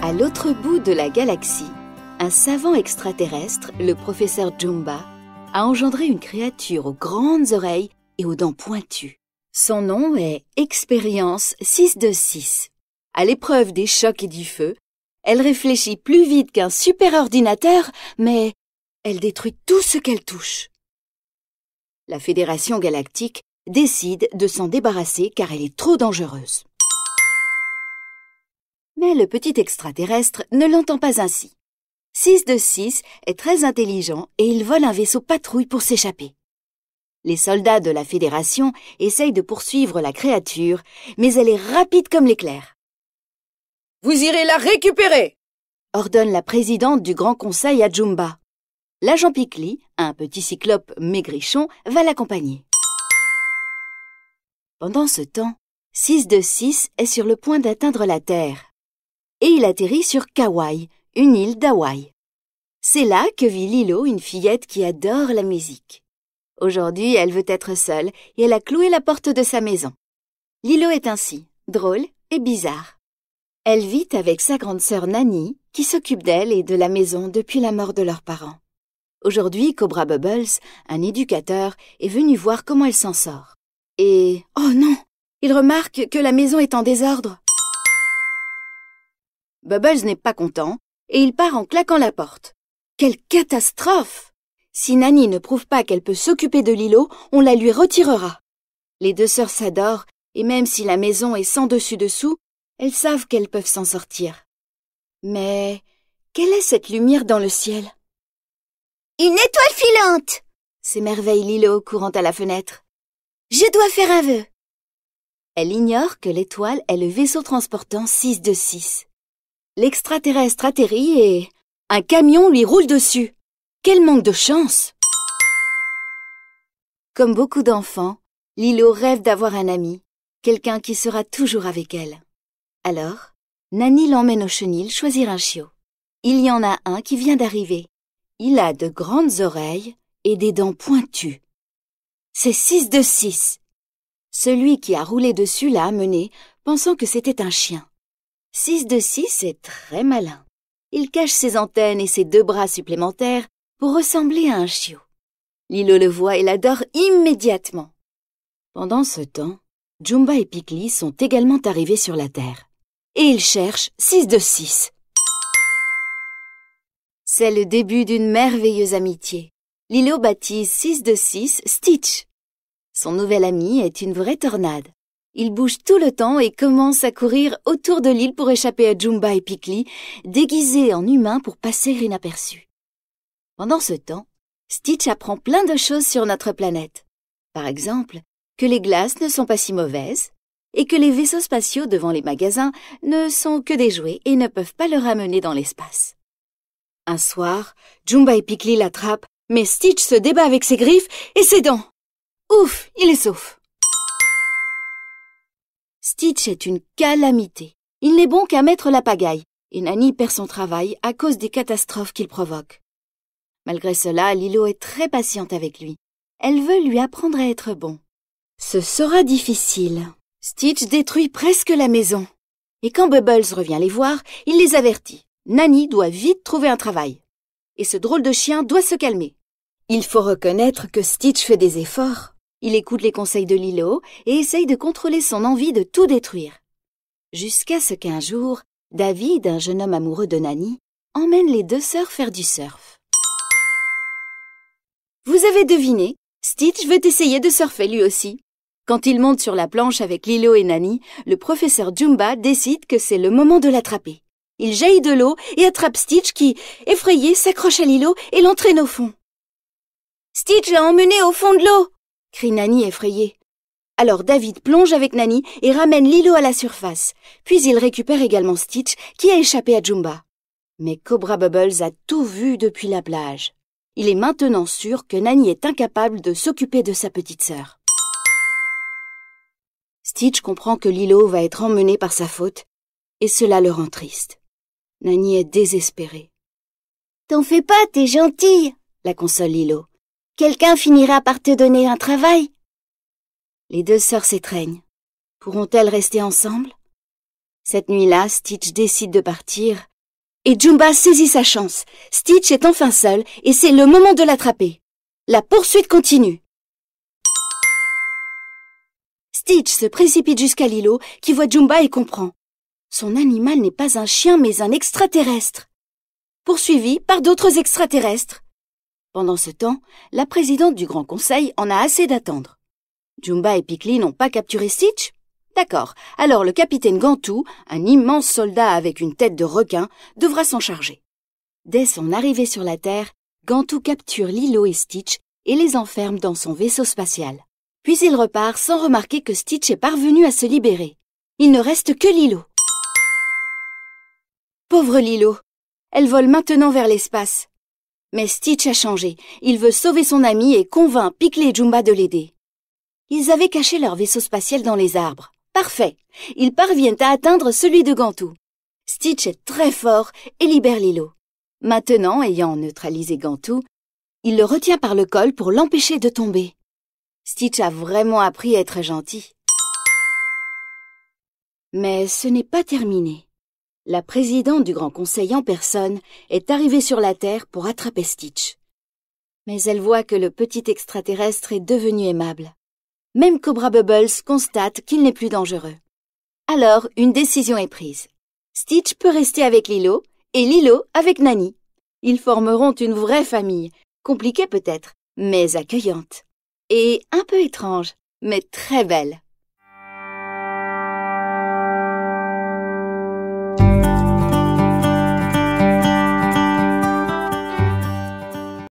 À l'autre bout de la galaxie, un savant extraterrestre, le professeur Jumba, a engendré une créature aux grandes oreilles et aux dents pointues. Son nom est Expérience 626. À l'épreuve des chocs et du feu, elle réfléchit plus vite qu'un superordinateur, mais elle détruit tout ce qu'elle touche. La Fédération galactique décide de s'en débarrasser car elle est trop dangereuse. Mais le petit extraterrestre ne l'entend pas ainsi. 6 de 6 est très intelligent et il vole un vaisseau patrouille pour s'échapper. Les soldats de la Fédération essayent de poursuivre la créature, mais elle est rapide comme l'éclair. Vous irez la récupérer ordonne la présidente du Grand Conseil à Jumba. L'agent Picli, un petit cyclope maigrichon, va l'accompagner. Pendant ce temps, 6 de 6 est sur le point d'atteindre la Terre, et il atterrit sur Kauai, une île d'Hawaï. C'est là que vit Lilo, une fillette qui adore la musique. Aujourd'hui, elle veut être seule et elle a cloué la porte de sa maison. Lilo est ainsi, drôle et bizarre. Elle vit avec sa grande sœur Nani, qui s'occupe d'elle et de la maison depuis la mort de leurs parents. Aujourd'hui, Cobra Bubbles, un éducateur, est venu voir comment elle s'en sort. Et, oh non, il remarque que la maison est en désordre. Bubbles n'est pas content et il part en claquant la porte. Quelle catastrophe Si Nanny ne prouve pas qu'elle peut s'occuper de Lilo, on la lui retirera. Les deux sœurs s'adorent et même si la maison est sans dessus-dessous, elles savent qu'elles peuvent s'en sortir. Mais quelle est cette lumière dans le ciel Une étoile filante s'émerveille Lilo courant à la fenêtre. Je dois faire un vœu. Elle ignore que l'étoile est le vaisseau transportant 6 de 6. L'extraterrestre atterrit et... Un camion lui roule dessus. Quel manque de chance Comme beaucoup d'enfants, Lilo rêve d'avoir un ami, quelqu'un qui sera toujours avec elle. Alors, Nani l'emmène au chenil choisir un chiot. Il y en a un qui vient d'arriver. Il a de grandes oreilles et des dents pointues. C'est six de six. Celui qui a roulé dessus l'a amené, pensant que c'était un chien. 6 de 6 est très malin. Il cache ses antennes et ses deux bras supplémentaires pour ressembler à un chiot. Lilo le voit et l'adore immédiatement. Pendant ce temps, Jumba et Pikli sont également arrivés sur la Terre. Et ils cherchent 6 de 6. C'est le début d'une merveilleuse amitié. Lilo baptise 6 de 6 Stitch. Son nouvel ami est une vraie tornade. Il bouge tout le temps et commence à courir autour de l'île pour échapper à Jumba et Pikli, déguisés en humains pour passer inaperçus. Pendant ce temps, Stitch apprend plein de choses sur notre planète. Par exemple, que les glaces ne sont pas si mauvaises et que les vaisseaux spatiaux devant les magasins ne sont que des jouets et ne peuvent pas le ramener dans l'espace. Un soir, Jumba et Pikli l'attrapent, mais Stitch se débat avec ses griffes et ses dents. Ouf, il est sauf. Stitch est une calamité. Il n'est bon qu'à mettre la pagaille, et Nanny perd son travail à cause des catastrophes qu'il provoque. Malgré cela, Lilo est très patiente avec lui. Elle veut lui apprendre à être bon. Ce sera difficile. Stitch détruit presque la maison. Et quand Bubbles revient les voir, il les avertit. Nanny doit vite trouver un travail. Et ce drôle de chien doit se calmer. Il faut reconnaître que Stitch fait des efforts. Il écoute les conseils de Lilo et essaye de contrôler son envie de tout détruire. Jusqu'à ce qu'un jour, David, un jeune homme amoureux de Nani, emmène les deux sœurs faire du surf. Vous avez deviné, Stitch veut essayer de surfer lui aussi. Quand il monte sur la planche avec Lilo et Nani, le professeur Jumba décide que c'est le moment de l'attraper. Il jaillit de l'eau et attrape Stitch qui, effrayé, s'accroche à Lilo et l'entraîne au fond. Stitch l'a emmené au fond de l'eau, crie Nanny effrayée. Alors David plonge avec Nanny et ramène Lilo à la surface. Puis il récupère également Stitch, qui a échappé à Jumba. Mais Cobra Bubbles a tout vu depuis la plage. Il est maintenant sûr que Nanny est incapable de s'occuper de sa petite sœur. Stitch comprend que Lilo va être emmené par sa faute, et cela le rend triste. Nanny est désespérée. T'en fais pas, t'es gentille, la console Lilo. Quelqu'un finira par te donner un travail. Les deux sœurs s'étreignent. Pourront-elles rester ensemble Cette nuit-là, Stitch décide de partir. Et Jumba saisit sa chance. Stitch est enfin seul et c'est le moment de l'attraper. La poursuite continue. Stitch se précipite jusqu'à Lilo qui voit Jumba et comprend. Son animal n'est pas un chien mais un extraterrestre. Poursuivi par d'autres extraterrestres. Pendant ce temps, la présidente du Grand Conseil en a assez d'attendre. Jumba et Pikli n'ont pas capturé Stitch D'accord, alors le capitaine Gantou, un immense soldat avec une tête de requin, devra s'en charger. Dès son arrivée sur la Terre, Gantou capture Lilo et Stitch et les enferme dans son vaisseau spatial. Puis il repart sans remarquer que Stitch est parvenu à se libérer. Il ne reste que Lilo. Pauvre Lilo. Elle vole maintenant vers l'espace. Mais Stitch a changé. Il veut sauver son ami et convainc Piclet et Jumba de l'aider. Ils avaient caché leur vaisseau spatial dans les arbres. Parfait. Ils parviennent à atteindre celui de Gantou. Stitch est très fort et libère Lilo. Maintenant, ayant neutralisé Gantou, il le retient par le col pour l'empêcher de tomber. Stitch a vraiment appris à être gentil. Mais ce n'est pas terminé la présidente du Grand Conseil en personne est arrivée sur la Terre pour attraper Stitch. Mais elle voit que le petit extraterrestre est devenu aimable. Même Cobra Bubbles constate qu'il n'est plus dangereux. Alors, une décision est prise. Stitch peut rester avec Lilo et Lilo avec Nanny. Ils formeront une vraie famille, compliquée peut-être, mais accueillante. Et un peu étrange, mais très belle.